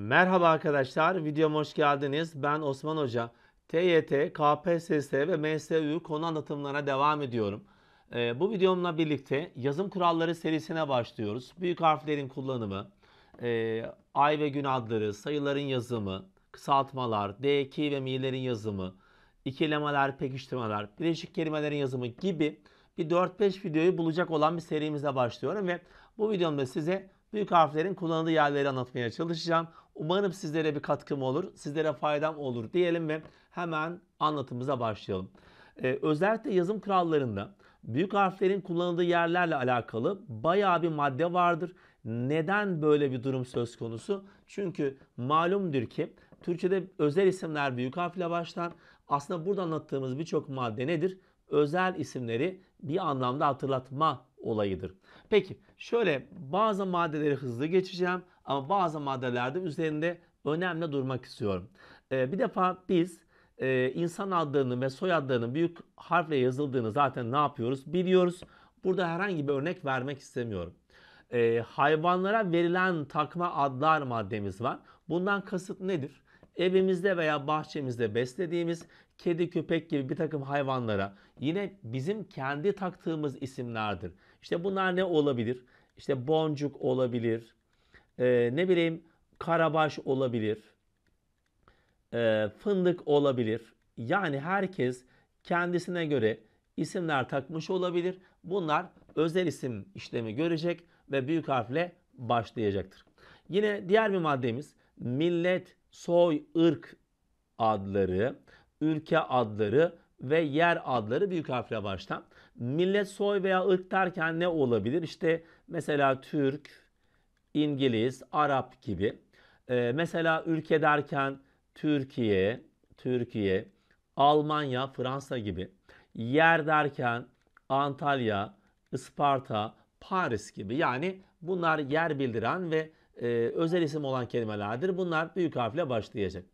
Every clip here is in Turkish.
Merhaba arkadaşlar, videoma hoş geldiniz. Ben Osman Hoca. TYT, KPSS ve MSU konu anlatımlarına devam ediyorum. Ee, bu videomla birlikte yazım kuralları serisine başlıyoruz. Büyük harflerin kullanımı, e, ay ve gün adları, sayıların yazımı, kısaltmalar, d k ve mi'lerin yazımı, ikilemeler, pekiştirmeler, birleşik kelimelerin yazımı gibi bir 4-5 videoyu bulacak olan bir serimize başlıyorum ve bu videomda size büyük harflerin kullanıldığı yerleri anlatmaya çalışacağım. Umarım sizlere bir katkım olur, sizlere faydam olur diyelim ve hemen anlatımıza başlayalım. Ee, özellikle yazım krallarında büyük harflerin kullanıldığı yerlerle alakalı bayağı bir madde vardır. Neden böyle bir durum söz konusu? Çünkü malumdur ki Türkçe'de özel isimler büyük harfle başlar. Aslında burada anlattığımız birçok madde nedir? Özel isimleri bir anlamda hatırlatma olayıdır. Peki şöyle bazı maddeleri hızlı geçeceğim. Ama bazı maddelerde üzerinde önemli durmak istiyorum. E, bir defa biz e, insan adlarını ve soyadlarının büyük harfle yazıldığını zaten ne yapıyoruz biliyoruz. Burada herhangi bir örnek vermek istemiyorum. E, hayvanlara verilen takma adlar maddemiz var. Bundan kasıt nedir? Evimizde veya bahçemizde beslediğimiz kedi, köpek gibi bir takım hayvanlara yine bizim kendi taktığımız isimlerdir. İşte bunlar ne olabilir? İşte boncuk olabilir, e, ne bileyim karabaş olabilir, e, fındık olabilir. Yani herkes kendisine göre isimler takmış olabilir. Bunlar özel isim işlemi görecek ve büyük harfle başlayacaktır. Yine diğer bir maddemiz millet, soy, ırk adları, ülke adları ve yer adları büyük harfle başlar. Millet, soy veya ırk derken ne olabilir? İşte mesela Türk, İngiliz, Arap gibi. E, mesela ülke derken Türkiye, Türkiye, Almanya, Fransa gibi. Yer derken Antalya, Isparta, Paris gibi. Yani bunlar yer bildiren ve e, özel isim olan kelimelerdir. Bunlar büyük harfle başlayacak.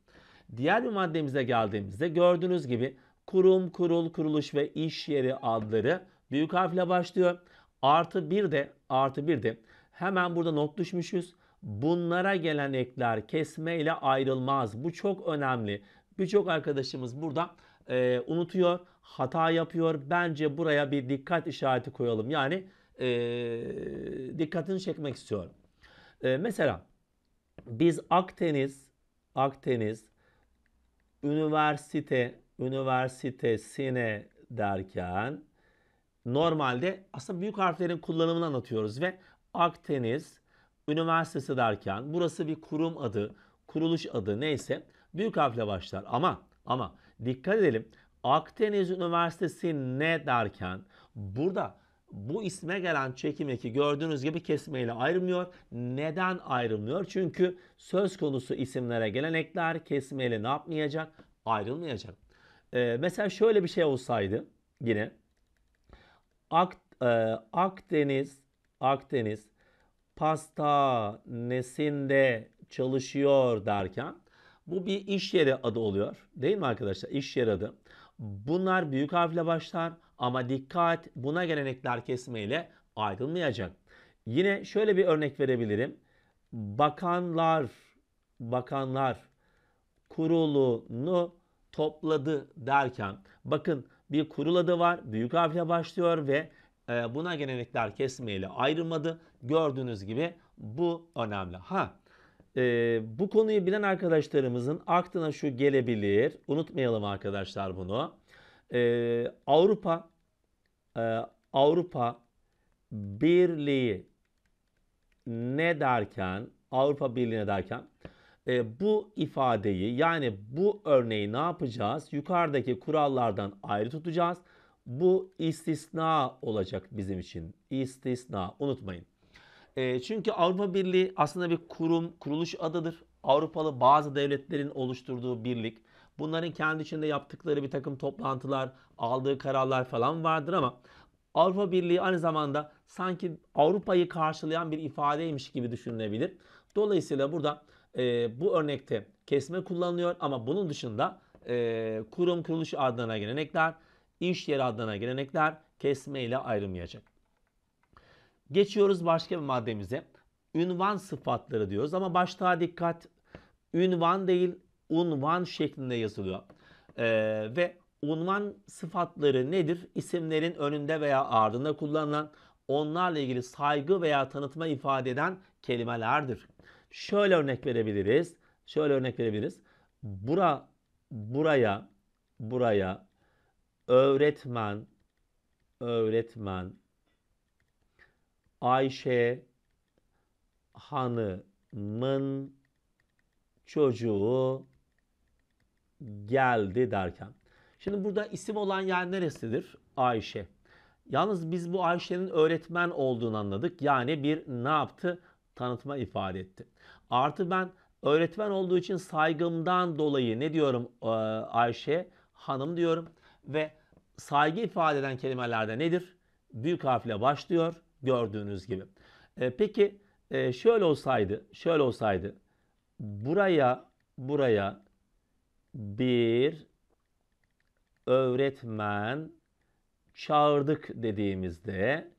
Diğer bir maddemize geldiğimizde gördüğünüz gibi kurum, kurul, kuruluş ve iş yeri adları büyük harfle başlıyor. Artı bir de artı bir de Hemen burada not düşmüşüz. Bunlara gelen ekler kesme ile ayrılmaz. Bu çok önemli. Birçok arkadaşımız burada e, unutuyor, hata yapıyor. Bence buraya bir dikkat işareti koyalım. Yani e, dikkatini çekmek istiyorum. E, mesela biz Akdeniz, Akdeniz üniversite, üniversitesine derken normalde aslında büyük harflerin kullanımını anlatıyoruz ve Akdeniz Üniversitesi derken burası bir kurum adı, kuruluş adı neyse büyük harfle başlar. Ama ama dikkat edelim Akdeniz Üniversitesi ne derken burada bu isme gelen çekim ki gördüğünüz gibi kesmeyle ayrılmıyor. Neden ayrılmıyor? Çünkü söz konusu isimlere gelen ekler kesmeyle ne yapmayacak? Ayrılmayacak. Ee, mesela şöyle bir şey olsaydı yine Ak, e, Akdeniz Akdeniz pasta nesinde çalışıyor derken bu bir iş yeri adı oluyor. Değil mi arkadaşlar? İş yeri adı. Bunlar büyük harfle başlar ama dikkat buna gelenekler kesmeyle ayrılmayacak. Yine şöyle bir örnek verebilirim. Bakanlar bakanlar kurulunu topladı derken bakın bir kurul adı var. Büyük harfle başlıyor ve ee, buna gelenekler kesmeyle ayrılmadı. Gördüğünüz gibi bu önemli. Ha e, bu konuyu bilen arkadaşlarımızın aklına şu gelebilir. Unutmayalım arkadaşlar bunu. E, Avrupa e, Avrupa Birliği ne derken Avrupa Birliği ne derken e, bu ifadeyi yani bu örneği ne yapacağız? Yukarıdaki kurallardan ayrı tutacağız bu istisna olacak bizim için. İstisna unutmayın. E, çünkü Avrupa Birliği aslında bir kurum, kuruluş adıdır. Avrupalı bazı devletlerin oluşturduğu birlik. Bunların kendi içinde yaptıkları bir takım toplantılar, aldığı kararlar falan vardır ama Avrupa Birliği aynı zamanda sanki Avrupa'yı karşılayan bir ifadeymiş gibi düşünülebilir. Dolayısıyla burada e, bu örnekte kesme kullanılıyor ama bunun dışında e, kurum kuruluş adına gelenekler, iş yeri adına gelenekler kesme ile ayrılmayacak. Geçiyoruz başka bir maddemize. Ünvan sıfatları diyoruz ama başta dikkat ünvan değil unvan şeklinde yazılıyor. Ee, ve unvan sıfatları nedir? İsimlerin önünde veya ardında kullanılan onlarla ilgili saygı veya tanıtma ifade eden kelimelerdir. Şöyle örnek verebiliriz. Şöyle örnek verebiliriz. Bura, buraya, buraya, öğretmen, öğretmen, Ayşe hanımın çocuğu geldi derken. Şimdi burada isim olan yer neresidir? Ayşe. Yalnız biz bu Ayşe'nin öğretmen olduğunu anladık. Yani bir ne yaptı? Tanıtma ifade etti. Artı ben öğretmen olduğu için saygımdan dolayı ne diyorum Ayşe? Hanım diyorum ve saygı ifade eden kelimelerde nedir? Büyük harfle başlıyor gördüğünüz gibi. E, peki e, şöyle olsaydı, şöyle olsaydı buraya buraya bir öğretmen çağırdık dediğimizde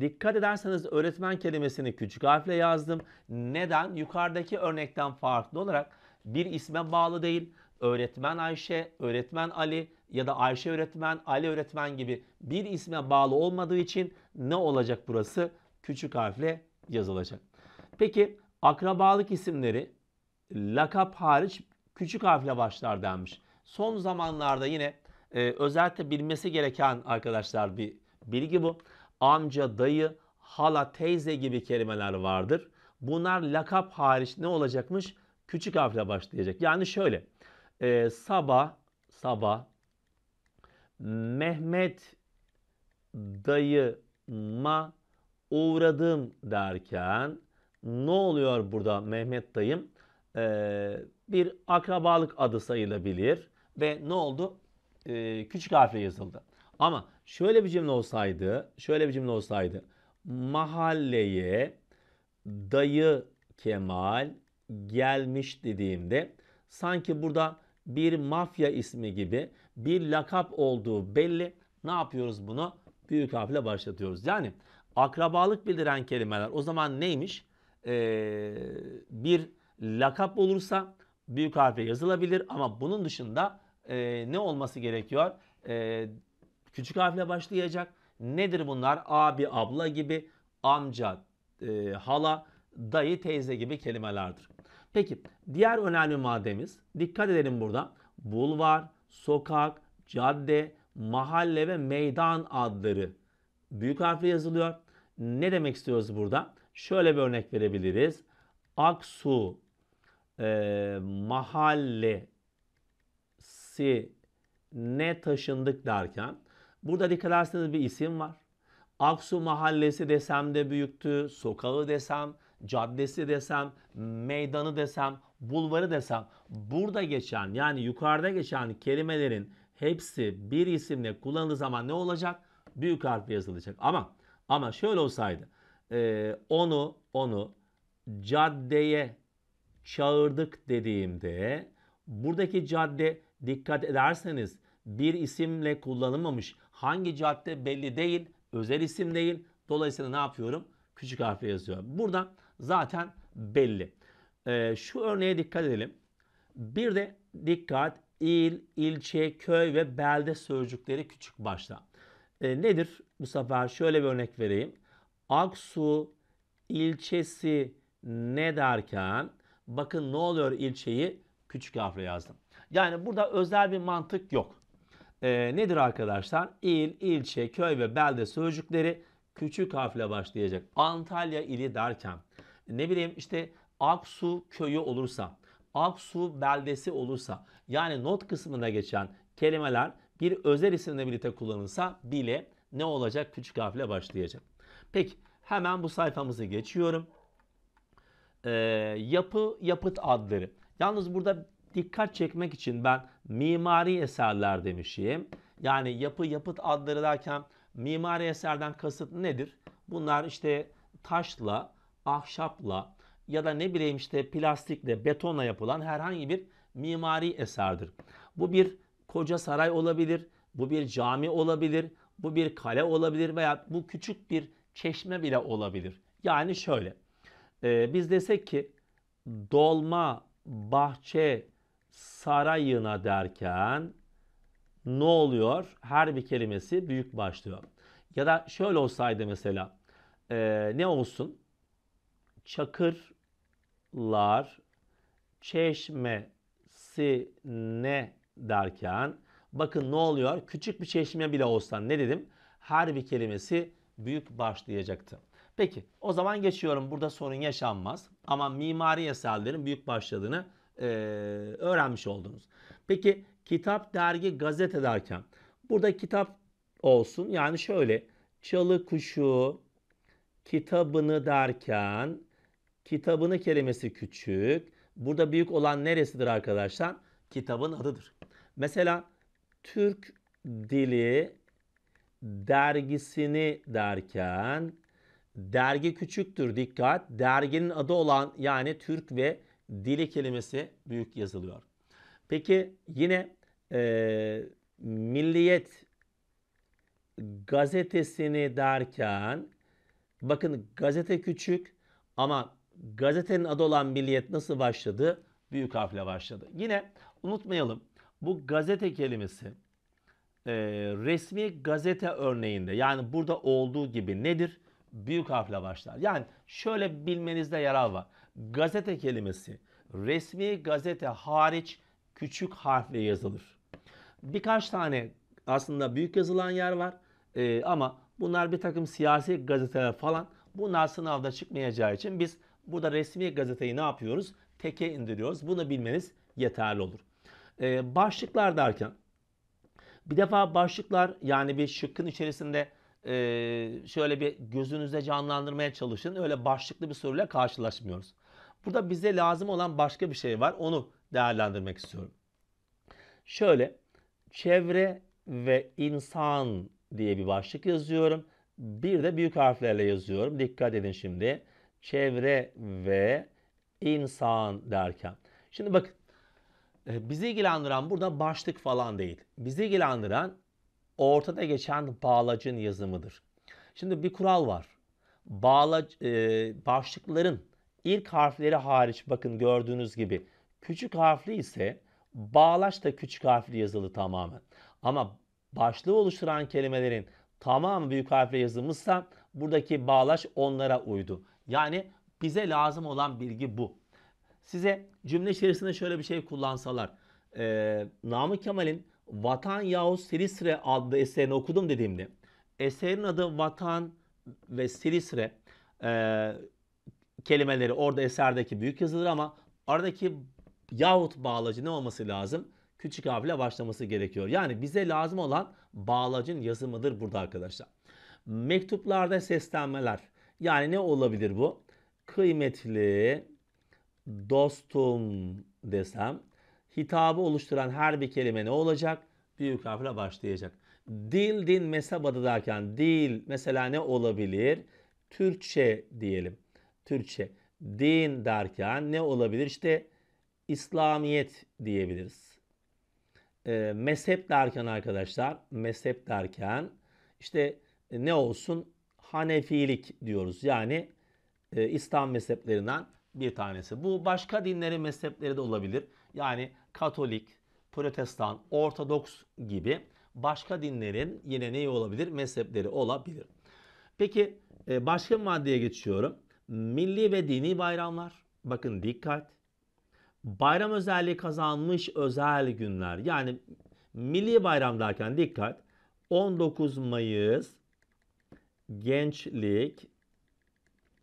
dikkat ederseniz öğretmen kelimesini küçük harfle yazdım. Neden? Yukarıdaki örnekten farklı olarak bir isme bağlı değil öğretmen Ayşe, öğretmen Ali ya da Ayşe öğretmen, Ali öğretmen gibi bir isme bağlı olmadığı için ne olacak burası? Küçük harfle yazılacak. Peki akrabalık isimleri lakap hariç küçük harfle başlar denmiş. Son zamanlarda yine e, özellikle bilmesi gereken arkadaşlar bir bilgi bu. Amca, dayı, hala, teyze gibi kelimeler vardır. Bunlar lakap hariç ne olacakmış? Küçük harfle başlayacak. Yani şöyle e, ee, sabah Saba Mehmet dayıma uğradım derken ne oluyor burada Mehmet dayım? Ee, bir akrabalık adı sayılabilir ve ne oldu? Ee, küçük harfle yazıldı. Ama şöyle bir cümle olsaydı, şöyle bir cümle olsaydı. Mahalleye dayı Kemal gelmiş dediğimde sanki burada bir mafya ismi gibi bir lakap olduğu belli. Ne yapıyoruz bunu? Büyük harfle başlatıyoruz. Yani akrabalık bildiren kelimeler o zaman neymiş? Ee, bir lakap olursa büyük harfe yazılabilir ama bunun dışında e, ne olması gerekiyor? E, küçük harfle başlayacak. Nedir bunlar? Abi, abla gibi, amca, e, hala, dayı, teyze gibi kelimelerdir. Peki diğer önemli maddemiz dikkat edelim burada. Bulvar, sokak, cadde, mahalle ve meydan adları büyük harfle yazılıyor. Ne demek istiyoruz burada? Şöyle bir örnek verebiliriz. Aksu e, mahallesi ne taşındık derken burada dikkat ederseniz bir isim var. Aksu mahallesi desem de büyüktü. Sokağı desem caddesi desem, meydanı desem, bulvarı desem burada geçen yani yukarıda geçen kelimelerin hepsi bir isimle kullanıldığı zaman ne olacak? Büyük harfle yazılacak. Ama ama şöyle olsaydı e, onu onu caddeye çağırdık dediğimde buradaki cadde dikkat ederseniz bir isimle kullanılmamış. Hangi cadde belli değil, özel isim değil. Dolayısıyla ne yapıyorum? Küçük harfle yazıyorum. Burada zaten belli. E, şu örneğe dikkat edelim. Bir de dikkat il, ilçe, köy ve belde sözcükleri küçük başta. E, nedir? Bu sefer şöyle bir örnek vereyim. Aksu ilçesi ne derken bakın ne oluyor ilçeyi küçük harfle yazdım. Yani burada özel bir mantık yok. E, nedir arkadaşlar? İl, ilçe, köy ve belde sözcükleri küçük harfle başlayacak. Antalya ili derken ne bileyim işte Aksu köyü olursa, Aksu beldesi olursa yani not kısmına geçen kelimeler bir özel isimle birlikte kullanılsa bile ne olacak? Küçük harfle başlayacak. Peki hemen bu sayfamızı geçiyorum. Ee, yapı, yapıt adları. Yalnız burada dikkat çekmek için ben mimari eserler demişim. Yani yapı, yapıt adları derken Mimari eserden kasıt nedir? Bunlar işte taşla, ahşapla ya da ne bileyim işte plastikle, betonla yapılan herhangi bir mimari eserdir. Bu bir koca saray olabilir, bu bir cami olabilir, bu bir kale olabilir veya bu küçük bir çeşme bile olabilir. Yani şöyle, e, biz desek ki dolma bahçe sarayına derken ne oluyor? Her bir kelimesi büyük başlıyor. Ya da şöyle olsaydı mesela e, ne olsun? Çakırlar çeşmesine derken bakın ne oluyor? Küçük bir çeşme bile olsa ne dedim? Her bir kelimesi büyük başlayacaktı. Peki o zaman geçiyorum. Burada sorun yaşanmaz. Ama mimari eserlerin büyük başladığını e, öğrenmiş oldunuz. Peki kitap, dergi, gazete derken burada kitap olsun. Yani şöyle çalı kuşu kitabını derken kitabını kelimesi küçük. Burada büyük olan neresidir arkadaşlar? Kitabın adıdır. Mesela Türk dili dergisini derken dergi küçüktür dikkat. Derginin adı olan yani Türk ve dili kelimesi büyük yazılıyor. Peki yine e, Milliyet gazetesini derken bakın gazete küçük ama gazetenin adı olan Milliyet nasıl başladı? Büyük harfle başladı. Yine unutmayalım bu gazete kelimesi e, resmi gazete örneğinde yani burada olduğu gibi nedir? Büyük harfle başlar. Yani şöyle bilmenizde yarar var. Gazete kelimesi resmi gazete hariç küçük harfle yazılır. Birkaç tane aslında büyük yazılan yer var e, ama bunlar bir takım siyasi gazeteler falan bunlar sınavda çıkmayacağı için biz burada resmi gazeteyi ne yapıyoruz? Teke indiriyoruz. Bunu bilmeniz yeterli olur. E, başlıklar derken bir defa başlıklar yani bir şıkkın içerisinde e, şöyle bir gözünüzde canlandırmaya çalışın. Öyle başlıklı bir soruyla karşılaşmıyoruz. Burada bize lazım olan başka bir şey var. Onu değerlendirmek istiyorum. Şöyle çevre ve insan diye bir başlık yazıyorum. Bir de büyük harflerle yazıyorum. Dikkat edin şimdi. Çevre ve insan derken. Şimdi bakın e, bizi ilgilendiren burada başlık falan değil. Bizi ilgilendiren ortada geçen bağlacın yazımıdır. Şimdi bir kural var. Bağlac, e, başlıkların ilk harfleri hariç bakın gördüğünüz gibi Küçük harfli ise bağlaç da küçük harfli yazılı tamamen. Ama başlığı oluşturan kelimelerin tamamı büyük harfle yazılmışsa buradaki bağlaç onlara uydu. Yani bize lazım olan bilgi bu. Size cümle içerisinde şöyle bir şey kullansalar. Ee, Namık Kemal'in Vatan yahut Silistre adlı eserini okudum dediğimde eserin adı Vatan ve Silistre e, kelimeleri orada eserdeki büyük yazılır ama aradaki yahut bağlacı ne olması lazım? Küçük harfle başlaması gerekiyor. Yani bize lazım olan bağlacın yazımıdır burada arkadaşlar. Mektuplarda seslenmeler. Yani ne olabilir bu? Kıymetli dostum desem hitabı oluşturan her bir kelime ne olacak? Büyük harfle başlayacak. Dil, din, mezhep adı dil mesela ne olabilir? Türkçe diyelim. Türkçe. Din derken ne olabilir? İşte İslamiyet diyebiliriz. E, mezhep derken arkadaşlar, mezhep derken işte e, ne olsun? Hanefilik diyoruz. Yani e, İslam mezheplerinden bir tanesi. Bu başka dinlerin mezhepleri de olabilir. Yani Katolik, Protestan, Ortodoks gibi başka dinlerin yine neyi olabilir? Mezhepleri olabilir. Peki e, başka maddeye geçiyorum. Milli ve dini bayramlar. Bakın dikkat bayram özelliği kazanmış özel günler. Yani milli bayram derken dikkat 19 Mayıs gençlik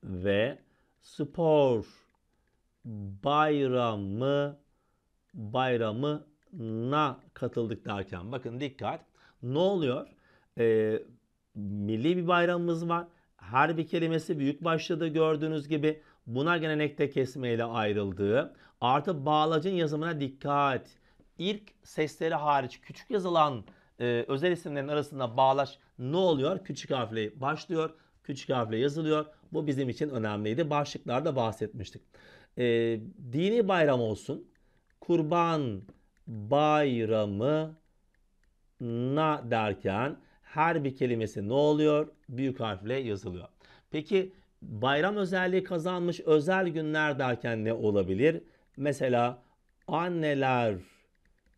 ve spor bayramı bayramı na katıldık derken bakın dikkat ne oluyor? Ee, milli bir bayramımız var. Her bir kelimesi büyük başladı gördüğünüz gibi bunlar gelenekte kesmeyle ayrıldığı, artı bağlacın yazımına dikkat. İlk sesleri hariç küçük yazılan e, özel isimlerin arasında bağlaç ne oluyor? Küçük harfle başlıyor, küçük harfle yazılıyor. Bu bizim için önemliydi. Başlıklarda bahsetmiştik. E, dini bayram olsun. Kurban bayramı na derken her bir kelimesi ne oluyor? Büyük harfle yazılıyor. Peki bayram özelliği kazanmış özel günler derken ne olabilir? Mesela anneler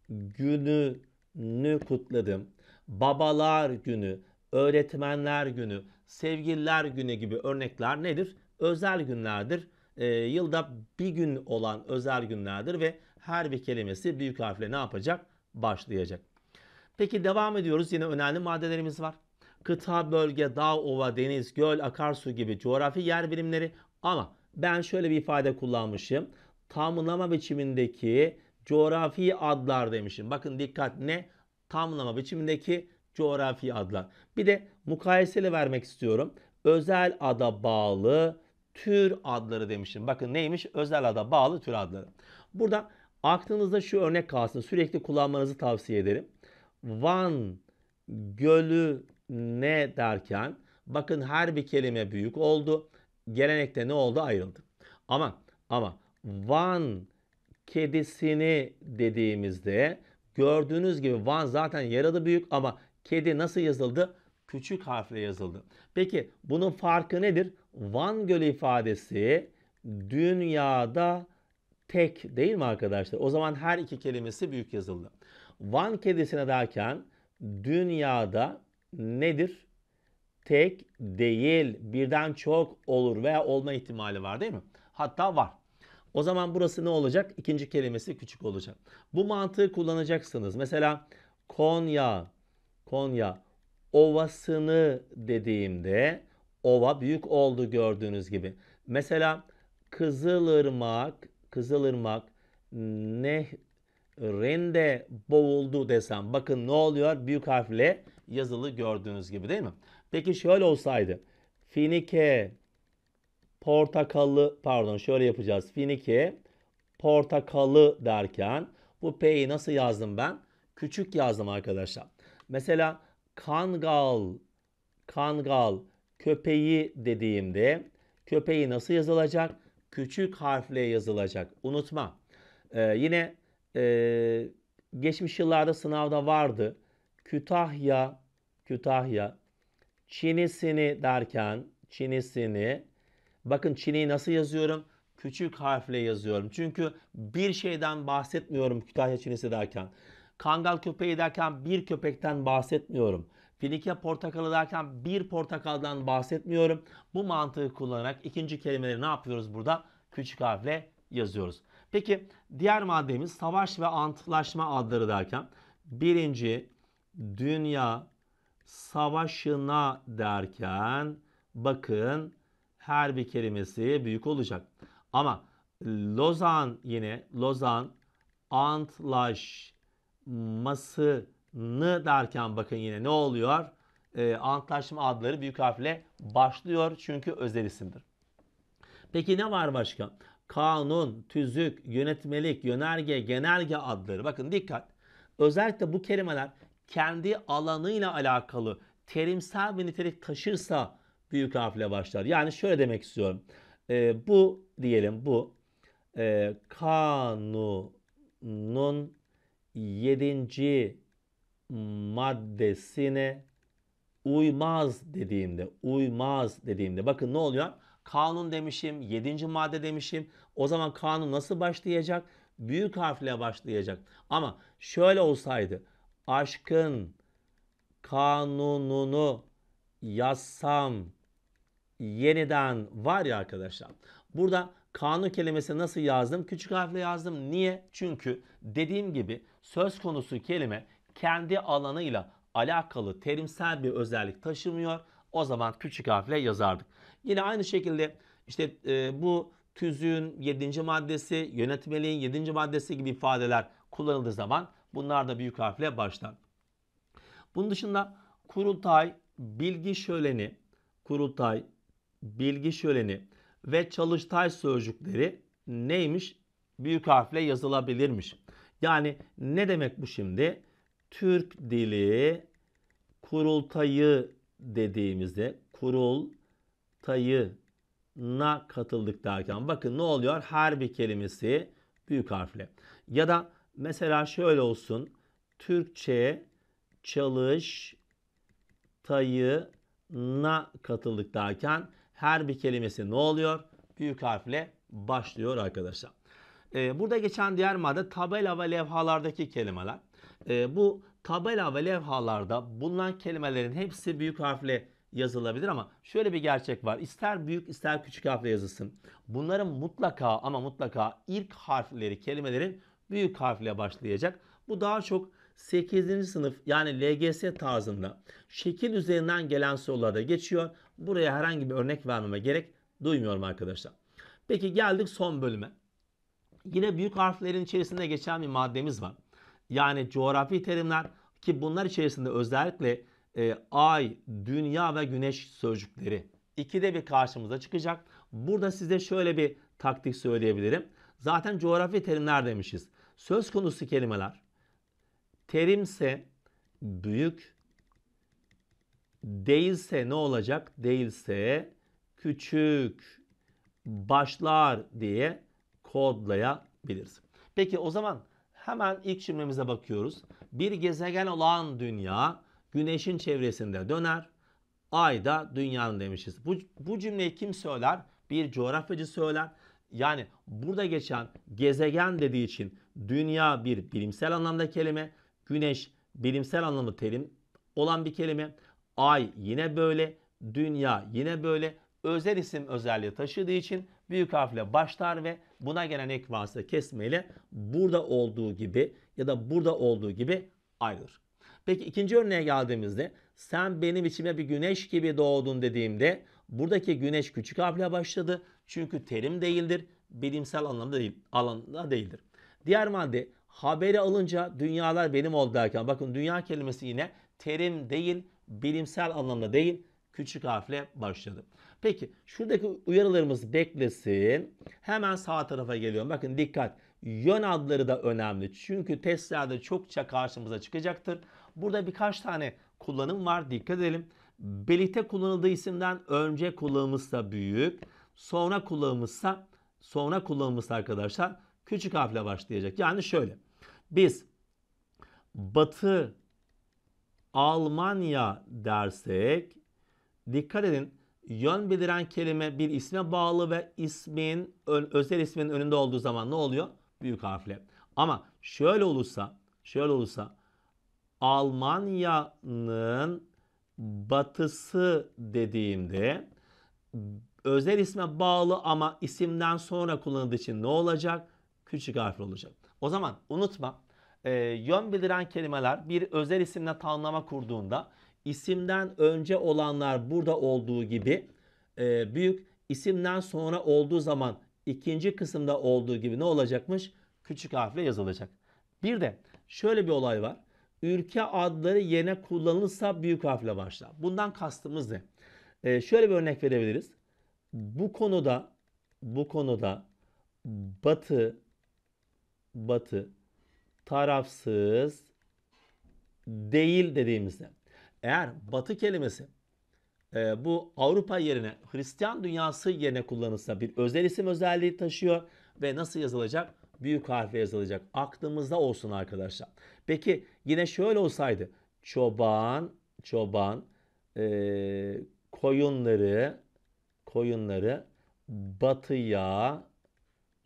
gününü kutladım. Babalar günü, öğretmenler günü, sevgililer günü gibi örnekler nedir? Özel günlerdir. E, yılda bir gün olan özel günlerdir ve her bir kelimesi büyük harfle ne yapacak? Başlayacak. Peki devam ediyoruz. Yine önemli maddelerimiz var kıta, bölge, dağ, ova, deniz, göl, akarsu gibi coğrafi yer bilimleri. ama ben şöyle bir ifade kullanmışım. Tamlama biçimindeki coğrafi adlar demişim. Bakın dikkat ne? Tamlama biçimindeki coğrafi adlar. Bir de mukayeseli vermek istiyorum. Özel ada bağlı tür adları demişim. Bakın neymiş? Özel ada bağlı tür adları. Burada aklınızda şu örnek kalsın. Sürekli kullanmanızı tavsiye ederim. Van Gölü ne derken bakın her bir kelime büyük oldu. Gelenekte ne oldu ayrıldı. Ama ama Van kedisini dediğimizde gördüğünüz gibi Van zaten yaradı büyük ama kedi nasıl yazıldı? Küçük harfle yazıldı. Peki bunun farkı nedir? Van Gölü ifadesi dünyada tek değil mi arkadaşlar? O zaman her iki kelimesi büyük yazıldı. Van kedisine derken dünyada nedir? Tek değil, birden çok olur veya olma ihtimali var değil mi? Hatta var. O zaman burası ne olacak? İkinci kelimesi küçük olacak. Bu mantığı kullanacaksınız. Mesela Konya, Konya ovasını dediğimde ova büyük oldu gördüğünüz gibi. Mesela Kızılırmak, Kızılırmak nehrinde boğuldu desem. Bakın ne oluyor? Büyük harfle yazılı gördüğünüz gibi değil mi? Peki şöyle olsaydı. Finike portakallı pardon şöyle yapacağız. Finike portakallı derken bu P'yi nasıl yazdım ben? Küçük yazdım arkadaşlar. Mesela kangal kangal köpeği dediğimde köpeği nasıl yazılacak? Küçük harfle yazılacak. Unutma. Ee, yine e, geçmiş yıllarda sınavda vardı. Kütahya Kütahya, Çinisini derken Çinisini bakın Çini nasıl yazıyorum? Küçük harfle yazıyorum. Çünkü bir şeyden bahsetmiyorum Kütahya Çinisi derken. Kangal köpeği derken bir köpekten bahsetmiyorum. Finike portakalı derken bir portakaldan bahsetmiyorum. Bu mantığı kullanarak ikinci kelimeleri ne yapıyoruz burada? Küçük harfle yazıyoruz. Peki diğer maddemiz savaş ve antlaşma adları derken birinci dünya savaşına derken bakın her bir kelimesi büyük olacak. Ama Lozan yine Lozan antlaşmasını derken bakın yine ne oluyor? E, antlaşma adları büyük harfle başlıyor çünkü özel isimdir. Peki ne var başka? Kanun, tüzük, yönetmelik, yönerge, genelge adları. Bakın dikkat. Özellikle bu kelimeler kendi alanıyla alakalı terimsel bir nitelik taşırsa büyük harfle başlar. Yani şöyle demek istiyorum. E, bu diyelim bu e, kanunun 7. maddesine uymaz dediğimde, uymaz dediğimde bakın ne oluyor? Kanun demişim, 7. madde demişim. O zaman kanun nasıl başlayacak? Büyük harfle başlayacak. Ama şöyle olsaydı aşkın kanununu yazsam yeniden var ya arkadaşlar. Burada kanun kelimesi nasıl yazdım? Küçük harfle yazdım. Niye? Çünkü dediğim gibi söz konusu kelime kendi alanıyla alakalı terimsel bir özellik taşımıyor. O zaman küçük harfle yazardık. Yine aynı şekilde işte e, bu tüzüğün 7. maddesi, yönetmeliğin 7. maddesi gibi ifadeler kullanıldığı zaman Bunlar da büyük harfle başlar. Bunun dışında kurultay, bilgi şöleni, kurultay, bilgi şöleni ve çalıştay sözcükleri neymiş? Büyük harfle yazılabilirmiş. Yani ne demek bu şimdi? Türk dili kurultayı dediğimizde Kurultayı na katıldık derken bakın ne oluyor? Her bir kelimesi büyük harfle. Ya da Mesela şöyle olsun. Türkçe çalış tayına katıldık derken her bir kelimesi ne oluyor? Büyük harfle başlıyor arkadaşlar. Ee, burada geçen diğer madde tabela ve levhalardaki kelimeler. Ee, bu tabela ve levhalarda bulunan kelimelerin hepsi büyük harfle yazılabilir ama şöyle bir gerçek var. İster büyük ister küçük harfle yazılsın. Bunların mutlaka ama mutlaka ilk harfleri kelimelerin büyük harfle başlayacak. Bu daha çok 8. sınıf yani LGS tarzında şekil üzerinden gelen sorularda geçiyor. Buraya herhangi bir örnek vermeme gerek duymuyorum arkadaşlar. Peki geldik son bölüme. Yine büyük harflerin içerisinde geçen bir maddemiz var. Yani coğrafi terimler ki bunlar içerisinde özellikle e, ay, dünya ve güneş sözcükleri ikide bir karşımıza çıkacak. Burada size şöyle bir taktik söyleyebilirim. Zaten coğrafi terimler demişiz söz konusu kelimeler terimse büyük değilse ne olacak? Değilse küçük başlar diye kodlayabiliriz. Peki o zaman hemen ilk cümlemize bakıyoruz. Bir gezegen olan dünya güneşin çevresinde döner. Ay da dünyanın demişiz. Bu, bu cümleyi kim söyler? Bir coğrafyacı söyler. Yani burada geçen gezegen dediği için Dünya bir bilimsel anlamda kelime. Güneş bilimsel anlamı terim olan bir kelime. Ay yine böyle. Dünya yine böyle. Özel isim özelliği taşıdığı için büyük harfle başlar ve buna gelen ek vasıta kesmeyle burada olduğu gibi ya da burada olduğu gibi ayrılır. Peki ikinci örneğe geldiğimizde sen benim içime bir güneş gibi doğdun dediğimde buradaki güneş küçük harfle başladı. Çünkü terim değildir. Bilimsel anlamda değil, alanda değildir. Diğer madde haberi alınca dünyalar benim oldu derken bakın dünya kelimesi yine terim değil bilimsel anlamda değil küçük harfle başladı. Peki şuradaki uyarılarımız beklesin. Hemen sağ tarafa geliyorum. Bakın dikkat. Yön adları da önemli. Çünkü testlerde çokça karşımıza çıkacaktır. Burada birkaç tane kullanım var. Dikkat edelim. Belirte kullanıldığı isimden önce kullanımızsa büyük. Sonra kullanımızsa sonra kullanımızsa arkadaşlar küçük harfle başlayacak. Yani şöyle. Biz Batı Almanya dersek dikkat edin yön bildiren kelime bir isme bağlı ve ismin özel ismin önünde olduğu zaman ne oluyor? Büyük harfle. Ama şöyle olursa, şöyle olursa Almanya'nın batısı dediğimde özel isme bağlı ama isimden sonra kullanıldığı için ne olacak? küçük harfli olacak. O zaman unutma e, yön bildiren kelimeler bir özel isimle tanımlama kurduğunda isimden önce olanlar burada olduğu gibi e, büyük isimden sonra olduğu zaman ikinci kısımda olduğu gibi ne olacakmış? Küçük harfle yazılacak. Bir de şöyle bir olay var. Ülke adları yerine kullanılsa büyük harfle başlar. Bundan kastımız ne? Ee, şöyle bir örnek verebiliriz. Bu konuda bu konuda Batı batı tarafsız değil dediğimizde eğer batı kelimesi e, bu Avrupa yerine Hristiyan dünyası yerine kullanılsa bir özel isim özelliği taşıyor ve nasıl yazılacak? Büyük harfle yazılacak. Aklımızda olsun arkadaşlar. Peki yine şöyle olsaydı çoban çoban e, koyunları koyunları batıya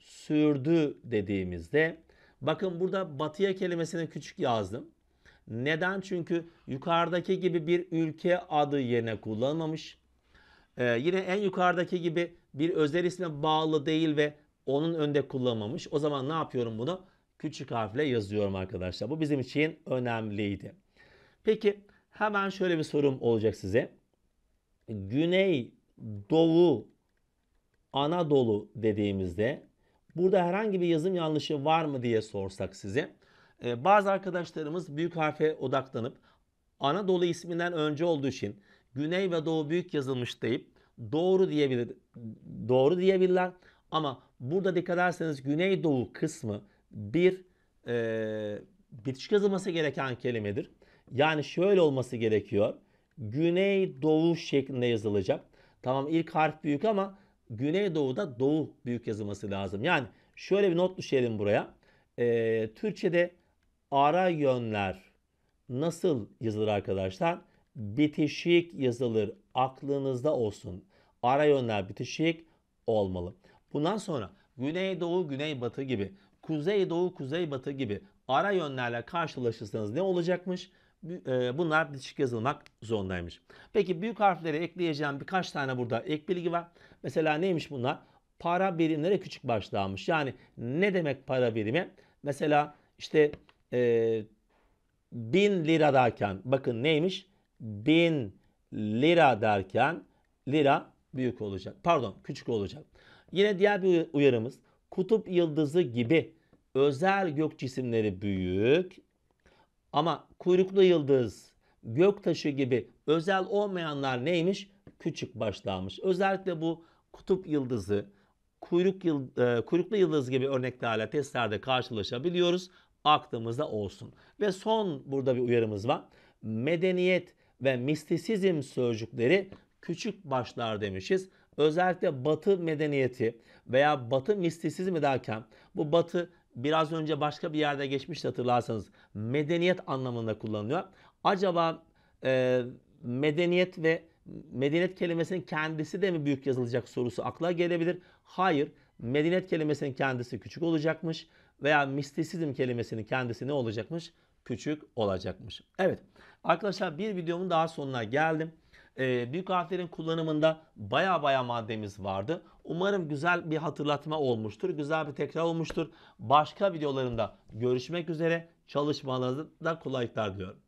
sürdü dediğimizde bakın burada batıya kelimesini küçük yazdım. Neden? Çünkü yukarıdaki gibi bir ülke adı yine kullanmamış. Ee, yine en yukarıdaki gibi bir özel isme bağlı değil ve onun önde kullanmamış. O zaman ne yapıyorum bunu? Küçük harfle yazıyorum arkadaşlar. Bu bizim için önemliydi. Peki hemen şöyle bir sorum olacak size. Güney, Doğu, Anadolu dediğimizde Burada herhangi bir yazım yanlışı var mı diye sorsak size. Ee, bazı arkadaşlarımız büyük harfe odaklanıp Anadolu isminden önce olduğu için Güney ve Doğu büyük yazılmış deyip doğru diyebilir. Doğru diyebilirler. Ama burada dikkat ederseniz Güneydoğu kısmı bir e, bitişik yazılması gereken kelimedir. Yani şöyle olması gerekiyor. Güneydoğu şeklinde yazılacak. Tamam ilk harf büyük ama Güneydoğu'da Doğu büyük yazılması lazım. Yani şöyle bir not düşelim buraya. E, Türkçe'de ara yönler nasıl yazılır arkadaşlar? Bitişik yazılır. Aklınızda olsun. Ara yönler bitişik olmalı. Bundan sonra Güneydoğu, Güneybatı gibi, Kuzeydoğu, Kuzeybatı gibi ara yönlerle karşılaşırsanız ne olacakmış? E, bunlar bitişik yazılmak zorundaymış. Peki büyük harflere ekleyeceğim birkaç tane burada ek bilgi var. Mesela neymiş bunlar? Para birimlere küçük başlı Yani ne demek para birimi? Mesela işte e, bin lira derken bakın neymiş? Bin lira derken lira büyük olacak. Pardon küçük olacak. Yine diğer bir uyarımız kutup yıldızı gibi özel gök cisimleri büyük, ama kuyruklu yıldız, göktaşı gibi özel olmayanlar neymiş? Küçük başlamış. Özellikle bu kutup yıldızı, kuyruk yıl, e, kuyruklu yıldız gibi örneklerle testlerde karşılaşabiliyoruz. Aklımızda olsun. Ve son burada bir uyarımız var. Medeniyet ve mistisizm sözcükleri küçük başlar demişiz. Özellikle batı medeniyeti veya batı mistisizmi derken bu batı biraz önce başka bir yerde geçmiş hatırlarsanız medeniyet anlamında kullanılıyor. Acaba e, medeniyet ve medeniyet kelimesinin kendisi de mi büyük yazılacak sorusu akla gelebilir. Hayır, medeniyet kelimesinin kendisi küçük olacakmış veya mistisizm kelimesinin kendisi ne olacakmış? Küçük olacakmış. Evet arkadaşlar bir videomun daha sonuna geldim. E, büyük harflerin kullanımında baya baya maddemiz vardı. Umarım güzel bir hatırlatma olmuştur. Güzel bir tekrar olmuştur. Başka videolarında görüşmek üzere. Çalışmalarınızda kolaylıklar diliyorum.